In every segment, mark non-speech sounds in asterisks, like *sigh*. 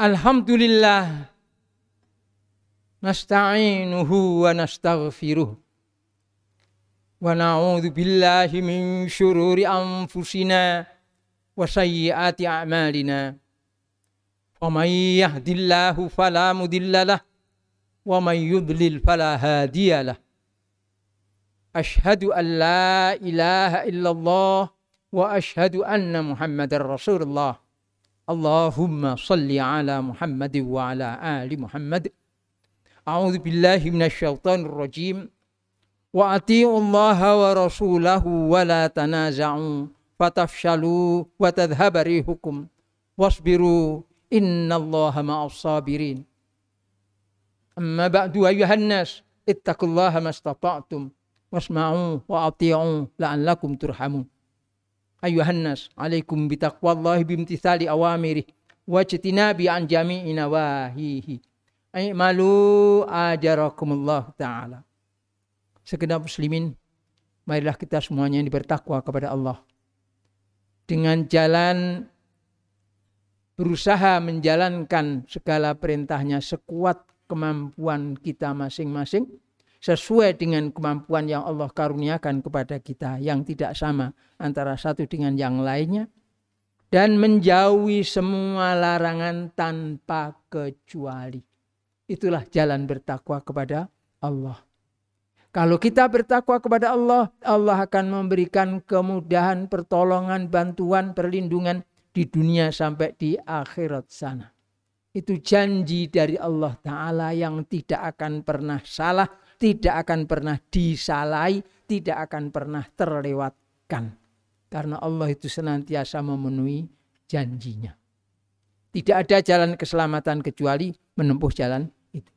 الحمد لله نستعينه ونستغفره ونعوذ بالله من شرور أنفسنا وسيئات أعمالنا ومن يهد الله فلا مضل له ومن يضلل فلا هادي له أشهد أن لا إله إلا الله وأشهد أن محمدا رسول الله اللهم صل على محمد وعلى آل محمد أعوذ بالله من الشيطان الرجيم وأطيعوا الله ورسوله ولا تنازعوا فتفشلوا وتذهب ريحكم واصبروا إن الله مع الصابرين أما بعد أيها الناس اتقوا الله ما استطعتم واسمعوا وأطيعوا لعلكم ترحمون ayuhan nas alaikum bitaqwallahi bimtithali awamiri wajtinabi an jami'i nawahihi ay malu ajarakumullah taala segenap muslimin marilah kita semuanya yang bertakwa kepada Allah dengan jalan berusaha menjalankan segala perintahnya sekuat kemampuan kita masing-masing sesuai dengan kemampuan yang Allah karuniakan kepada kita yang tidak sama antara satu dengan yang lainnya dan menjauhi semua larangan tanpa kecuali. Itulah jalan bertakwa kepada Allah. Kalau kita bertakwa kepada Allah, Allah akan memberikan kemudahan, pertolongan, bantuan, perlindungan di dunia sampai di akhirat sana. Itu janji dari Allah Ta'ala yang tidak akan pernah salah tidak akan pernah disalai, tidak akan pernah terlewatkan. Karena Allah itu senantiasa memenuhi janjinya. Tidak ada jalan keselamatan kecuali menempuh jalan itu.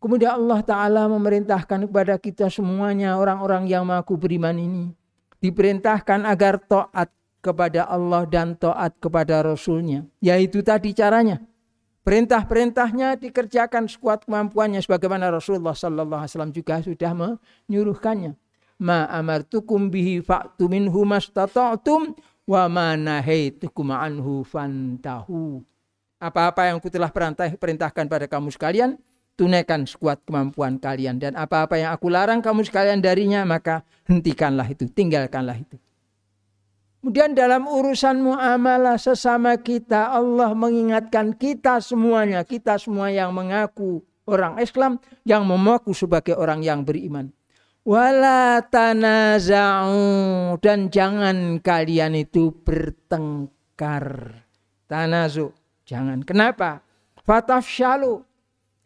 Kemudian Allah Ta'ala memerintahkan kepada kita semuanya orang-orang yang mengaku beriman ini. Diperintahkan agar to'at kepada Allah dan to'at kepada Rasulnya. Yaitu tadi caranya Perintah-perintahnya dikerjakan sekuat kemampuannya sebagaimana Rasulullah sallallahu alaihi wasallam juga sudah menyuruhkannya. Ma amartukum bihi fa'tu minhu mastata'tum wa ma nahaitukum anhu fantahu. Apa-apa yang aku telah perintahkan pada kamu sekalian, tunaikan sekuat kemampuan kalian dan apa-apa yang aku larang kamu sekalian darinya, maka hentikanlah itu, tinggalkanlah itu. Kemudian dalam urusan muamalah sesama kita Allah mengingatkan kita semuanya, kita semua yang mengaku orang Islam yang memaku sebagai orang yang beriman. Wala tanaza'u dan jangan kalian itu bertengkar. Tanazu, jangan. Kenapa? Fatafsyalu.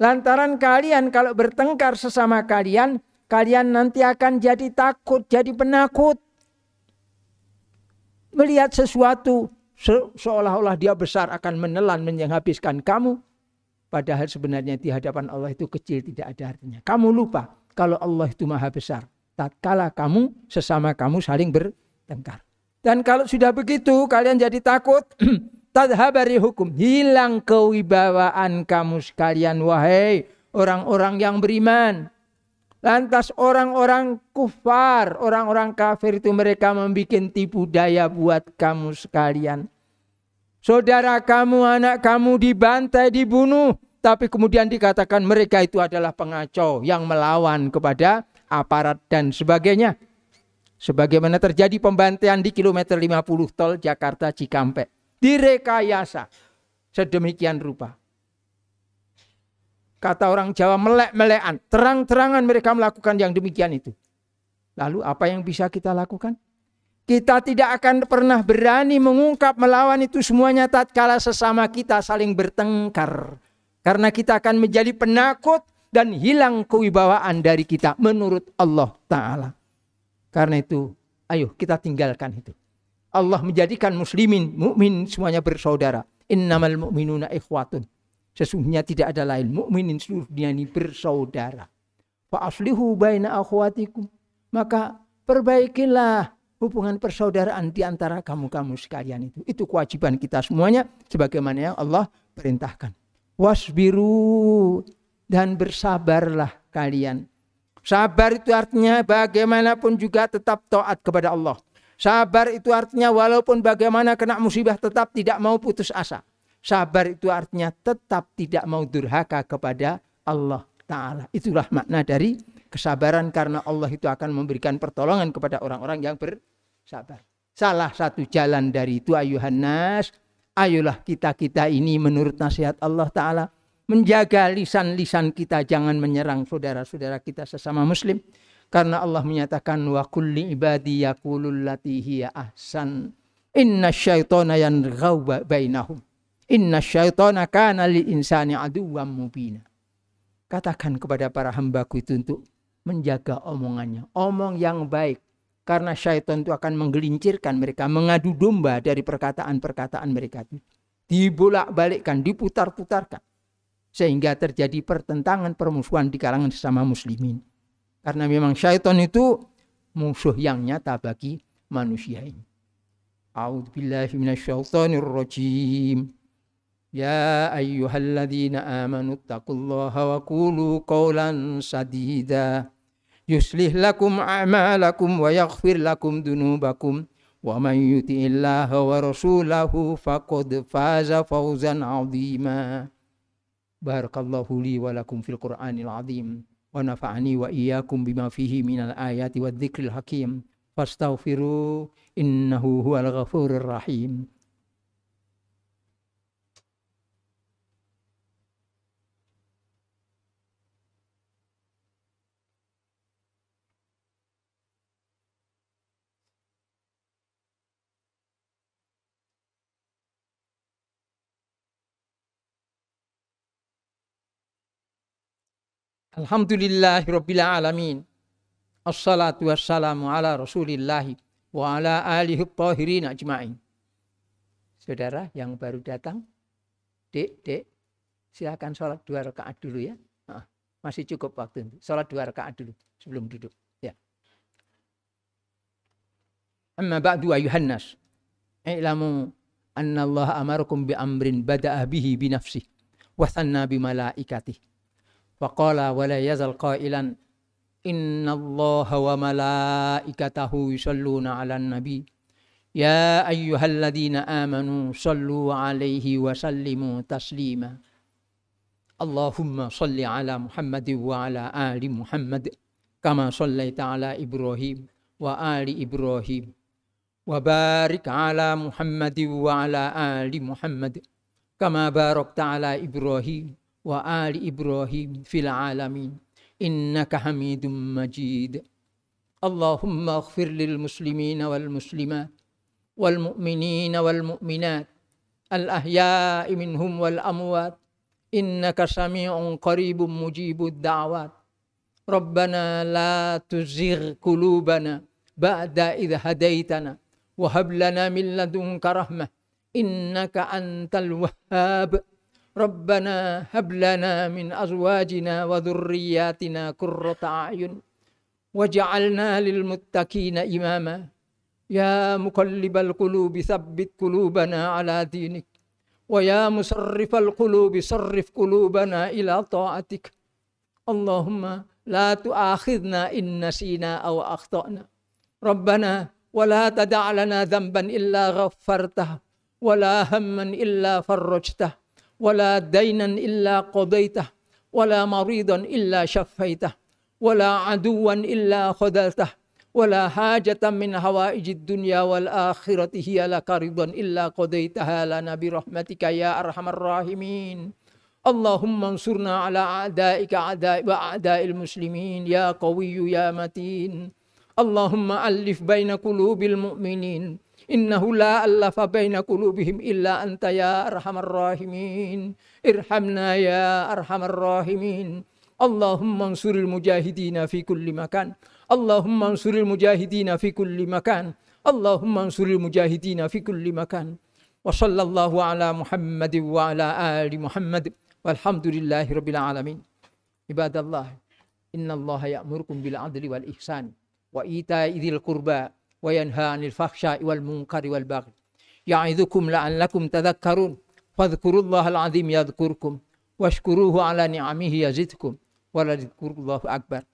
Lantaran kalian kalau bertengkar sesama kalian, kalian nanti akan jadi takut, jadi penakut melihat sesuatu seolah-olah dia besar akan menelan menghabiskan kamu. Padahal sebenarnya di hadapan Allah itu kecil tidak ada artinya. Kamu lupa kalau Allah itu maha besar. Tatkala kamu sesama kamu saling bertengkar. Dan kalau sudah begitu kalian jadi takut. *clears throat* Tadhabari hukum. Hilang kewibawaan kamu sekalian wahai orang-orang yang beriman. Lantas orang-orang kufar, orang-orang kafir itu mereka membuat tipu daya buat kamu sekalian. Saudara kamu, anak kamu dibantai, dibunuh. Tapi kemudian dikatakan mereka itu adalah pengacau yang melawan kepada aparat dan sebagainya. Sebagaimana terjadi pembantaian di kilometer 50 tol Jakarta Cikampek. Direkayasa sedemikian rupa. Kata orang Jawa melek-melekan. Terang-terangan mereka melakukan yang demikian itu. Lalu apa yang bisa kita lakukan? Kita tidak akan pernah berani mengungkap melawan itu semuanya tatkala sesama kita saling bertengkar. Karena kita akan menjadi penakut dan hilang kewibawaan dari kita menurut Allah Ta'ala. Karena itu, ayo kita tinggalkan itu. Allah menjadikan muslimin, mukmin semuanya bersaudara. Innamal mu'minuna ikhwatun. Sesungguhnya tidak ada lain mukminin seluruh dunia ini bersaudara. Fa aslihu baina akhwatikum. Maka perbaikilah hubungan persaudaraan di antara kamu-kamu sekalian itu. Itu kewajiban kita semuanya sebagaimana yang Allah perintahkan. Wasbiru dan bersabarlah kalian. Sabar itu artinya bagaimanapun juga tetap taat kepada Allah. Sabar itu artinya walaupun bagaimana kena musibah tetap tidak mau putus asa. Sabar itu artinya tetap tidak mau durhaka kepada Allah Ta'ala. Itulah makna dari kesabaran karena Allah itu akan memberikan pertolongan kepada orang-orang yang bersabar. Salah satu jalan dari itu ayuhan nas, ayolah kita-kita ini menurut nasihat Allah Ta'ala menjaga lisan-lisan kita jangan menyerang saudara-saudara kita sesama muslim karena Allah menyatakan wa kulli ibadi yakulul latihi ahsan inna syaitona yanghawba bainahum Inna syaitana kana li insani aduwwam mubina. Katakan kepada para hambaku itu untuk menjaga omongannya. Omong yang baik. Karena syaitan itu akan menggelincirkan mereka. Mengadu domba dari perkataan-perkataan mereka itu. Dibolak-balikkan, diputar-putarkan. Sehingga terjadi pertentangan permusuhan di kalangan sesama muslimin. Karena memang syaitan itu musuh yang nyata bagi manusia ini. A'udzubillahiminasyaitanirrojim. يا أيها الذين آمنوا اتقوا الله وقولوا قولا سديدا يصلح لكم أعمالكم ويغفر لكم ذنوبكم ومن يطع الله ورسوله فقد فاز فوزا عظيما بارك الله لي ولكم في القرآن العظيم ونفعني وإياكم بما فيه من الآيات والذكر الحكيم فاستغفروا إنه هو الغفور الرحيم Alhamdulillahi Alamin. Assalatu wassalamu ala rasulillahi wa ala alihi tahirin ajma'in. Saudara yang baru datang, dek, dek, silakan sholat dua rakaat dulu ya. Masih cukup waktu sholat dua rakaat dulu sebelum duduk. Ya. Amma ba'du ayuhan nas. I'lamu anna Allah amarukum bi amrin bada'ah bihi bi wa thanna bi وقال ولا يزل قائلا إن الله وملائكته يصلون على النبي يا أيها الذين آمنوا صلوا عليه وسلموا تسليما اللهم صل على محمد وعلى آل محمد كما صليت على إبراهيم وآل إبراهيم وبارك على محمد وعلى آل محمد كما باركت على إبراهيم وآل إبراهيم في العالمين إنك حميد مجيد اللهم اغفر للمسلمين والمسلمات والمؤمنين والمؤمنات الأحياء منهم والأموات إنك سميع قريب مجيب الدعوات ربنا لا تزغ قلوبنا بعد إذ هديتنا وهب لنا من لدنك رحمة إنك أنت الوهاب ربنا هب لنا من أزواجنا وذرياتنا قرة أعين وجعلنا للمتقين إماما يا مقلب القلوب ثبت قلوبنا على دينك ويا مصرف القلوب صرف قلوبنا إلى طاعتك اللهم لا تؤاخذنا إن نسينا أو أخطأنا ربنا ولا تدع لنا ذنبا إلا غفرته ولا هما إلا فرجته ولا دينا إلا قضيته ولا مريضا إلا شفيته ولا عدوا إلا خذلته ولا حاجة من هوائج الدنيا والآخرة هي لك رضا إلا قضيتها لنا برحمتك يا أرحم الراحمين اللهم انصرنا على أعدائك أعداء وأعداء المسلمين يا قوي يا متين اللهم ألف بين قلوب المؤمنين إنه لا ألف بين قلوبهم إلا أنت يا أرحم الراحمين ارحمنا يا أرحم الراحمين اللهم انصر المجاهدين في كل مكان اللهم انصر المجاهدين في كل مكان اللهم انصر المجاهدين في كل مكان وصلى الله على محمد وعلى آل محمد والحمد لله رب العالمين عباد الله إن الله يأمركم بالعدل والإحسان وإيتاء ذي القربى وينهى عن الفحشاء والمنكر والبغي يعظكم لعلكم تذكرون فاذكروا الله العظيم يذكركم واشكروه على نعمه يزدكم ولذكر الله أكبر